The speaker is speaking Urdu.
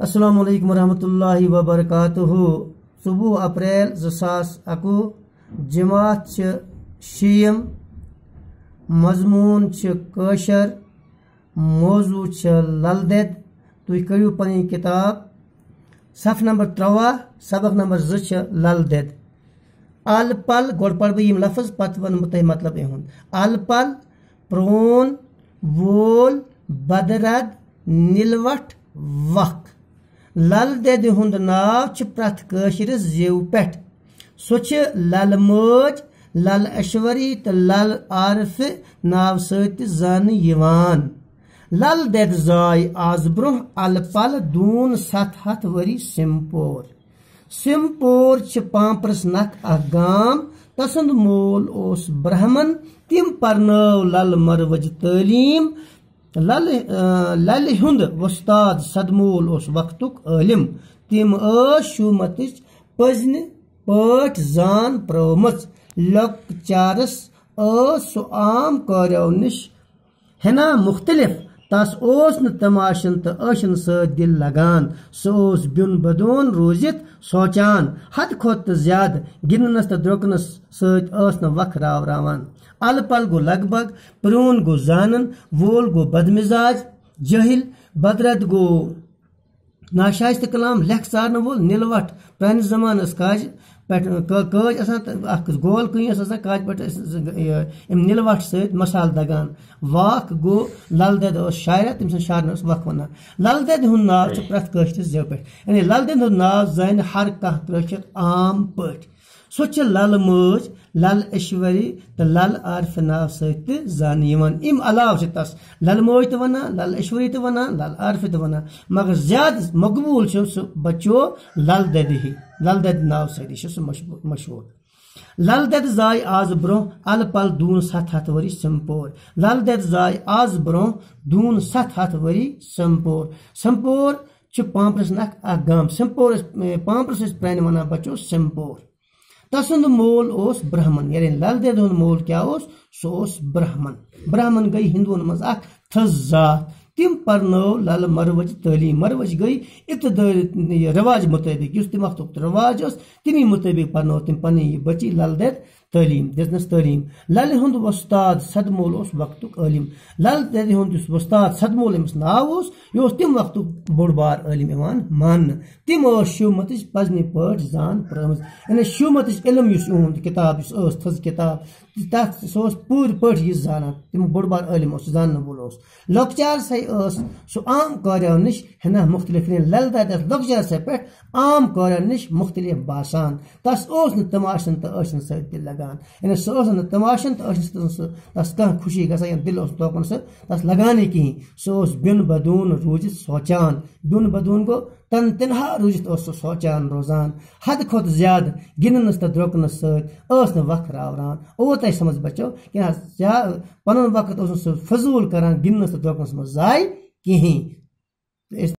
السلام علیکم ورحمۃ اللہ وبرکاتہ ثوہ اپریل زاس اکو جماعت چھ شیم مضمون موضوع لل پنی کتاب صف نمبر تروہ سبق نمبر زل دد آل پل گوڑ پڑ بفظ پتہ و مطلب اہم ال پل پرون وول بدرد نلوٹ وقت لل دید ہند ناو پریت لوترس زو پہ لل موج لل اشوری تو لل عارف نو سانہ لل دید دہی آز بروہ ال پل دون ست ہت وری سمپور سمپور سم پور پانپرس نق تسند مول اس برہمن تم پرنو لل مروج تعلیم للہ وسطاد صدمول اس وقت عالم تم شومت پزن پاٹ زان پرم لکچارس سو عام قریو نش ہنا مختلف تس او نماشن تو عشن ست دل لگان بن بدون روزت سوچان حد زیادہ گندنس تو درکنس ست وق راوان ال پل گو لگ بھگ پرون گو زان وول گو بدمزاج جہل بدرت گو ناشائست کلام لکھ سارن وول نلوٹ پرانس زمانس کاج قاج اخ گول وَٹھ پہ ام دَگان واکھ دگان واق گو للد شاعر تم سا ٲس وق وَنان لل پرٛٮ۪تھ کٲشرِس زیو پٮ۪ٹھ یعنی لل ہُنٛد ناو زن ہر کٲشِر عام پہ سل موض لل موج لل ایشوری تو لل عارف ناو نا سان امع عل تس لل موج تہ و لل ایشوری تنع لل عارف تنہ زیادہ مقبول سہ بچو لل ہی لل ناو دش مشہور لل دہ آز بروہ لل پل دون ستری سور لل دائہ آز بروہ دون س سمپور پانپرس پامپرس سور پانپرس پران بچو سنپور تسند مول برہمن یعنی لل دون مول کیا سو سرہمان برہمن گئی ہندون مز اخ تھز ذات تم لل لرو تعلیم مروج گئی اط رواج مطابق اس وقت رواج اسمی تم پنی بچی لل دید تعلیم دس تعلیم لل واد سدمول وقت علم لل أمِس ناو اوس یہِ اوس اس وقتُک بوٚڑ بار عٲلِم یِوان ماننہٕ تِم ٲس مت پزنی پٲٹھۍ زان پرٲمٕژ یعنی علم یُس یِہُنٛد کِتاب یُس ٲس تھٔز کِتاب تَتھ سُہ اوس پوٗرٕ پٲٹھۍ یہِ زانان تِم بوٚڑ بار عٲلِم علموں زاننہٕ وول اوس لچار ٲس سُہ عام کاریو کاری نش ہخت یعنی لل دید لکچارسا پٮ۪ٹھ عام کاریو نِش مختلف باسان تَس اوس نہٕ تس تہٕ تو سۭتۍ تہِ لگا لگان یعنی سہ تماشن تو تس کھانا خوشی گا دل اس توکن سہ تس لگانے کہیں سہ بن بدون روزت سوچان بن بدون گو تن تنہا روزت اس سوچان روزان حد کھت زیادہ گندن تو درکنس ست وقت راوران اوت سمجھ بچو کہ پن وقت اس فضول کر گندنس تو درکنس مز ضائع کہیں